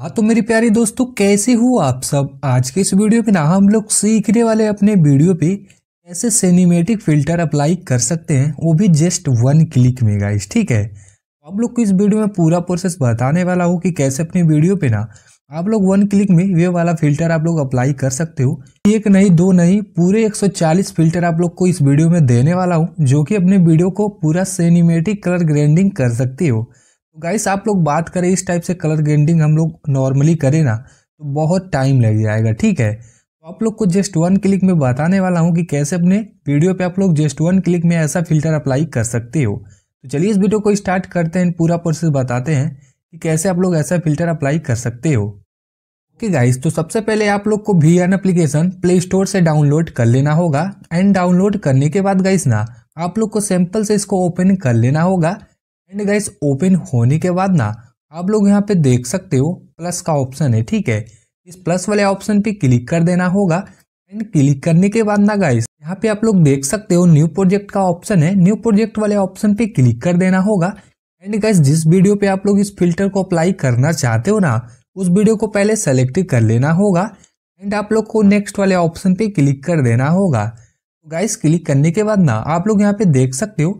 हाँ तो मेरी प्यारी दोस्तों कैसे हो आप सब आज के इस वीडियो पे ना हम लोग सीखने वाले अपने वीडियो पे कैसे सिनेमेटिक फिल्टर अप्लाई कर सकते हैं वो भी जस्ट वन क्लिक में गाइस ठीक है आप लोग को इस वीडियो में पूरा प्रोसेस बताने वाला हो कि कैसे अपने वीडियो पे ना आप लोग वन क्लिक में वे वाला फिल्टर आप लोग अप्लाई कर सकते हो एक नहीं दो नहीं पूरे 140 फिल्टर आप लोग को इस वीडियो में देने वाला हूँ जो कि अपने वीडियो को पूरा सिनेमेटिक कलर ग्रेंडिंग कर सकते हो गाइस आप लोग बात करें इस टाइप से कलर ग्रेडिंग हम लोग नॉर्मली करें ना तो बहुत टाइम लग जाएगा ठीक है तो आप लोग को जस्ट वन क्लिक में बताने वाला हूँ कि कैसे अपने वीडियो पे आप लोग जस्ट वन क्लिक में ऐसा फिल्टर अप्लाई कर सकते हो तो चलिए इस वीडियो को स्टार्ट करते हैं पूरा प्रोसेस बताते हैं कि कैसे आप लोग ऐसा फिल्टर अप्लाई कर सकते हो ओके गाइस तो सबसे पहले आप लोग को V N application Play Store से डाउनलोड कर लेना होगा एंड डाउनलोड करने के बाद गाइस ना आप लोग को सैंपल से इसको ओपन कर लेना होगा एंड गाइस ओपन होने के बाद ना आप लोग यहाँ पे देख सकते हो प्लस का ऑप्शन है ठीक है इस प्लस वाले ऑप्शन पे क्लिक कर देना होगा एंड क्लिक करने के बाद ना गाइस यहाँ पे आप लोग देख सकते हो न्यू प्रोजेक्ट का ऑप्शन है न्यू प्रोजेक्ट वाले ऑप्शन पे क्लिक कर देना होगा एंड गाइस जिस वीडियो पे आप लोग इस फिल्टर को अप्लाई करना चाहते हो ना उस वीडियो को पहले सेलेक्ट कर लेना होगा एंड आप लोग को नेक्स्ट वाले ऑप्शन पे क्लिक कर देना होगा तो गाइस क्लिक करने के बाद ना आप लोग यहाँ पे देख सकते हो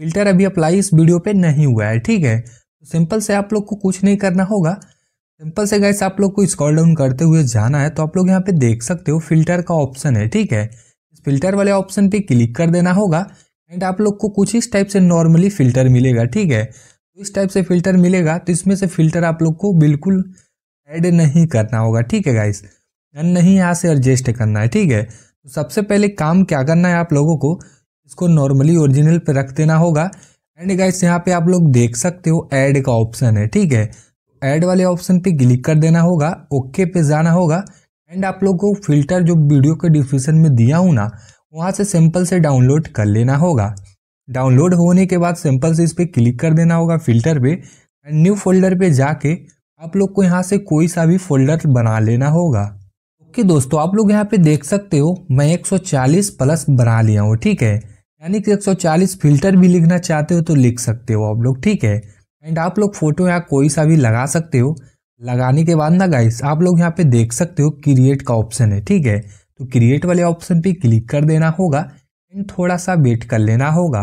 फिल्टर अभी अप्लाई इस वीडियो पे नहीं हुआ है ठीक है तो सिंपल से आप लोग को कुछ नहीं करना होगा सिंपल से गैस आप लोग को स्कॉल डाउन करते हुए जाना है तो आप लोग यहाँ पे देख सकते हो फिल्टर का ऑप्शन है ठीक है इस फिल्टर वाले ऑप्शन पे क्लिक कर देना होगा एंड आप लोग को कुछ इस टाइप से नॉर्मली फिल्टर मिलेगा ठीक है तो इस टाइप से फिल्टर मिलेगा तो इसमें से फिल्टर आप लोग को बिल्कुल एड नहीं करना होगा ठीक है गाइस नहीं यहाँ से एडजस्ट करना है ठीक है तो सबसे पहले काम क्या करना है आप लोगों को इसको नॉर्मली ओरिजिनल पे रख देना होगा एंड गाइस यहाँ पे आप लोग देख सकते हो ऐड का ऑप्शन है ठीक है ऐड वाले ऑप्शन पे क्लिक कर देना होगा ओके पे जाना होगा एंड आप लोग को फिल्टर जो वीडियो के डिस्क्रिप्शन में दिया हूँ ना वहाँ से सैम्पल से डाउनलोड कर लेना होगा डाउनलोड होने के बाद सिंपल से इस पर क्लिक कर देना होगा फिल्टर पे एंड न्यू फोल्डर पे जाके आप लोग को यहाँ से कोई सा भी फोल्डर बना लेना होगा ओके दोस्तों आप लोग यहाँ पे देख सकते हो मैं 140 प्लस बना लिया हूँ ठीक है यानी कि 140 फिल्टर भी लिखना चाहते हो तो लिख सकते हो आप लोग ठीक है एंड आप लोग फोटो यहाँ कोई सा भी लगा सकते हो लगाने के बाद ना गाइस आप लोग यहाँ पे देख सकते हो क्रिएट का ऑप्शन है ठीक है तो क्रिएट वाले ऑप्शन पे क्लिक कर देना होगा एंड थोड़ा सा वेट कर लेना होगा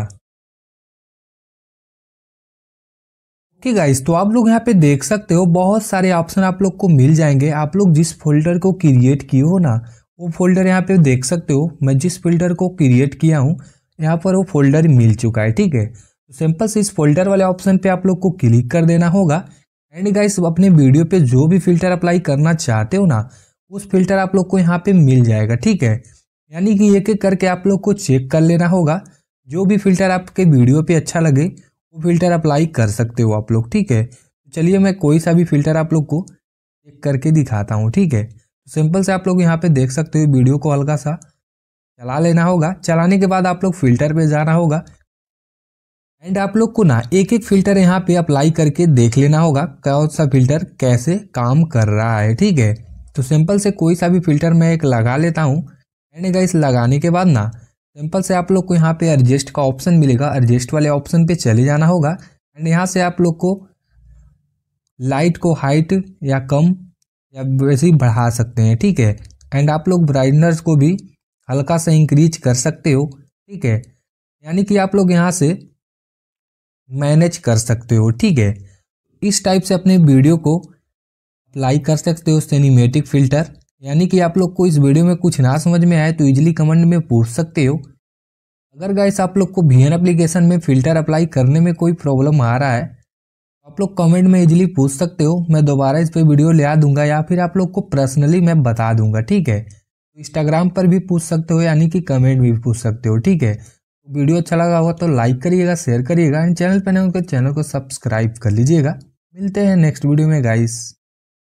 ओके गाइस तो आप लोग यहाँ पे देख सकते हो बहुत सारे ऑप्शन आप लोग को मिल जाएंगे आप लोग जिस फोल्डर को क्रिएट किए हो ना वो फोल्डर यहाँ पे देख सकते हो मैं जिस फोल्डर को क्रिएट किया हूँ यहाँ पर वो फोल्डर मिल चुका है ठीक है तो सिंपल से इस फोल्डर वाले ऑप्शन पे आप लोग को क्लिक कर देना होगा एंड गाइस अपने वीडियो पे जो भी फिल्टर अप्लाई करना चाहते हो ना उस फिल्टर आप लोग को यहाँ पे मिल जाएगा ठीक है यानी कि एक एक करके आप लोग को चेक कर लेना होगा जो भी फिल्टर आपके वीडियो पे अच्छा लगे वो फिल्टर अप्लाई कर सकते हो आप लोग ठीक है चलिए मैं कोई सा भी फिल्टर आप लोग को चेक करके दिखाता हूँ ठीक है सिंपल तो से आप लोग यहाँ पे देख सकते हो वीडियो को हल्का सा चला लेना होगा चलाने के बाद आप लोग फिल्टर पे जाना होगा एंड आप लोग को ना एक एक फिल्टर यहाँ पे अप्लाई करके देख लेना होगा कौन सा फिल्टर कैसे काम कर रहा है ठीक है तो सिंपल से कोई सा भी फिल्टर मैं एक लगा लेता हूँ एंड गाइस लगाने के बाद ना सिंपल से आप लोग को यहाँ पे एडजस्ट का ऑप्शन मिलेगा एडजस्ट वाले ऑप्शन पे चले जाना होगा एंड यहाँ से आप लोग को लाइट को हाइट या कम या वैसे ही बढ़ा सकते हैं ठीक है एंड आप लोग ब्राइटनर्स को भी हल्का सा इंक्रीज कर सकते हो ठीक है यानी कि आप लोग यहाँ से मैनेज कर सकते हो ठीक है इस टाइप से अपने वीडियो को अप्लाई कर सकते हो सिनेमेटिक फिल्टर यानी कि आप लोग को इस वीडियो में कुछ ना समझ में आए तो इजीली कमेंट में पूछ सकते हो अगर गाइस आप लोग को भी एन एप्लीकेशन में फ़िल्टर अप्लाई करने में कोई प्रॉब्लम आ रहा है तो आप लोग कमेंट में इजीली पूछ सकते हो मैं दोबारा इस पर वीडियो ले आ दूंगा या फिर आप लोग को पर्सनली मैं बता दूंगा ठीक है इंस्टाग्राम पर भी पूछ सकते हो यानी कि कमेंट भी पूछ सकते हो ठीक है तो वीडियो अच्छा लगा हुआ तो लाइक करिएगा शेयर करिएगा एंड चैनल पर नहीं चैनल को सब्सक्राइब कर लीजिएगा मिलते हैं नेक्स्ट वीडियो में गाइस